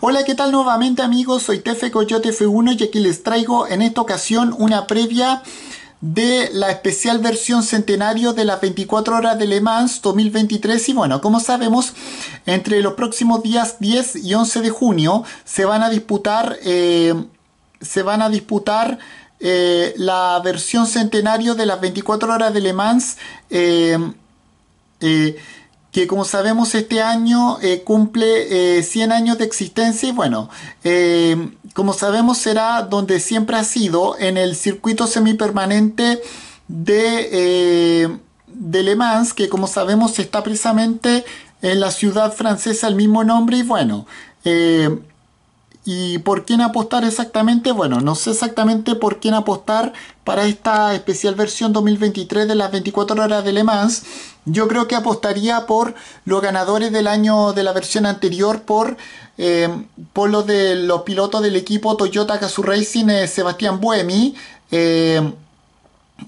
Hola, ¿qué tal nuevamente amigos? Soy Tefe Coyote F1 y aquí les traigo en esta ocasión una previa de la especial versión centenario de las 24 horas de Le Mans 2023 y bueno, como sabemos, entre los próximos días 10 y 11 de junio se van a disputar eh, se van a disputar eh, la versión centenario de las 24 horas de Le Mans eh, que como sabemos este año eh, cumple 100 eh, años de existencia y bueno, eh, como sabemos será donde siempre ha sido, en el circuito semipermanente de, de Le Mans, que como sabemos está precisamente en la ciudad francesa el mismo nombre y bueno, ¿Y por quién apostar exactamente? Bueno, no sé exactamente por quién apostar para esta especial versión 2023 de las 24 horas de Le Mans. Yo creo que apostaría por los ganadores del año de la versión anterior, por, eh, por los de los pilotos del equipo Toyota Gazoo Racing, eh, Sebastián Buemi, eh,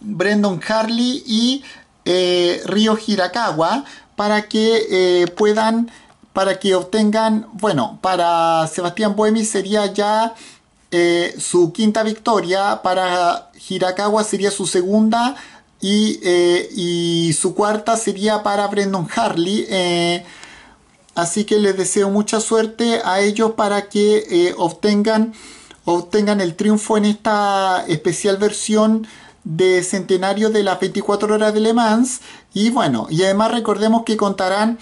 Brendan Harley y eh, Río Hirakawa, para que puedan para que obtengan, bueno, para Sebastián Buemi sería ya eh, su quinta victoria, para Hirakawa sería su segunda y, eh, su cuarta sería para Brendan Harley. Eh, así que les deseo mucha suerte a ellos para que obtengan, obtengan el triunfo en esta especial versión de centenario de las 24 horas de Le Mans y bueno y además recordemos que contarán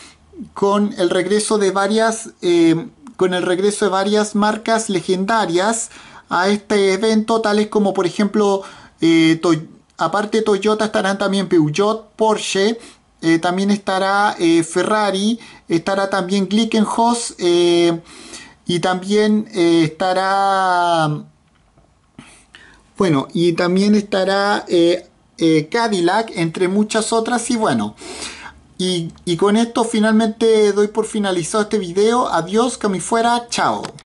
con el regreso de varias, eh, con el regreso de varias marcas legendarias a este evento, tales como por ejemplo, eh, aparte de aparte Toyota estarán también Peugeot, Porsche, eh, también estará Ferrari, estará también Glickenhaus y también estará, bueno, y también estará Cadillac, entre muchas otras y bueno. Y, con esto finalmente doy por finalizado este video. Adiós, que fuera. Chao.